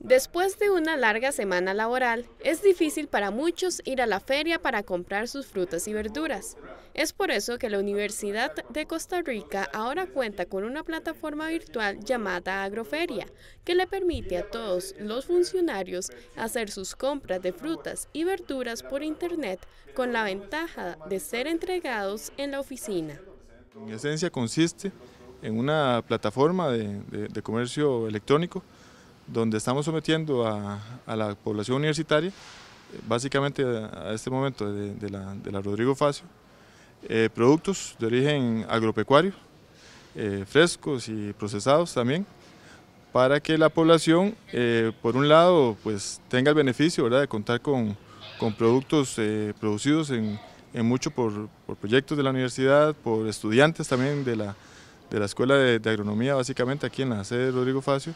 Después de una larga semana laboral, es difícil para muchos ir a la feria para comprar sus frutas y verduras. Es por eso que la Universidad de Costa Rica ahora cuenta con una plataforma virtual llamada Agroferia, que le permite a todos los funcionarios hacer sus compras de frutas y verduras por Internet con la ventaja de ser entregados en la oficina. Mi esencia consiste en una plataforma de comercio electrónico donde estamos sometiendo a, la población universitaria, básicamente a este momento de, la, Rodrigo Facio, eh, productos de origen agropecuario, eh, frescos y procesados también, para que la población, eh, por un lado, pues tenga el beneficio de contar con, productos producidos en, mucho por, proyectos de la universidad, por estudiantes también de la, Escuela de, de Agronomía, básicamente aquí en la sede de Rodrigo Facio,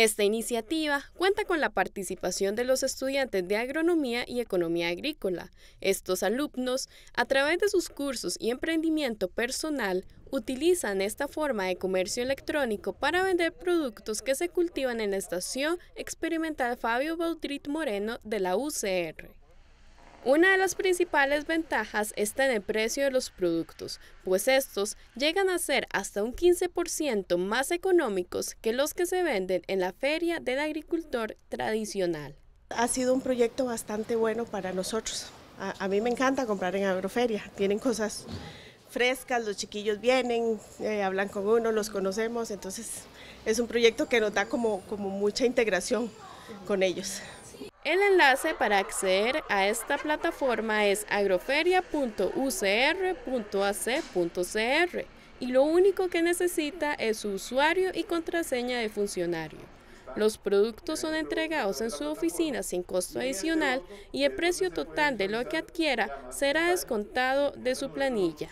esta iniciativa cuenta con la participación de los estudiantes de agronomía y economía agrícola. Estos alumnos, a través de sus cursos y emprendimiento personal, utilizan esta forma de comercio electrónico para vender productos que se cultivan en la estación experimental Fabio Bautrit Moreno de la UCR. Una de las principales ventajas está en el precio de los productos, pues estos llegan a ser hasta un 15% más económicos que los que se venden en la feria del agricultor tradicional. Ha sido un proyecto bastante bueno para nosotros. A, mí me encanta comprar en agroferia, tienen cosas frescas, los chiquillos vienen, eh, hablan con uno, los conocemos, entonces es un proyecto que nos da como, como mucha integración con ellos. El enlace para acceder a esta plataforma es agroferia.ucr.ac.cr y lo único que necesita es su usuario y contraseña de funcionario. Los productos son entregados en su oficina sin costo adicional y el precio total de lo que adquiera será descontado de su planilla.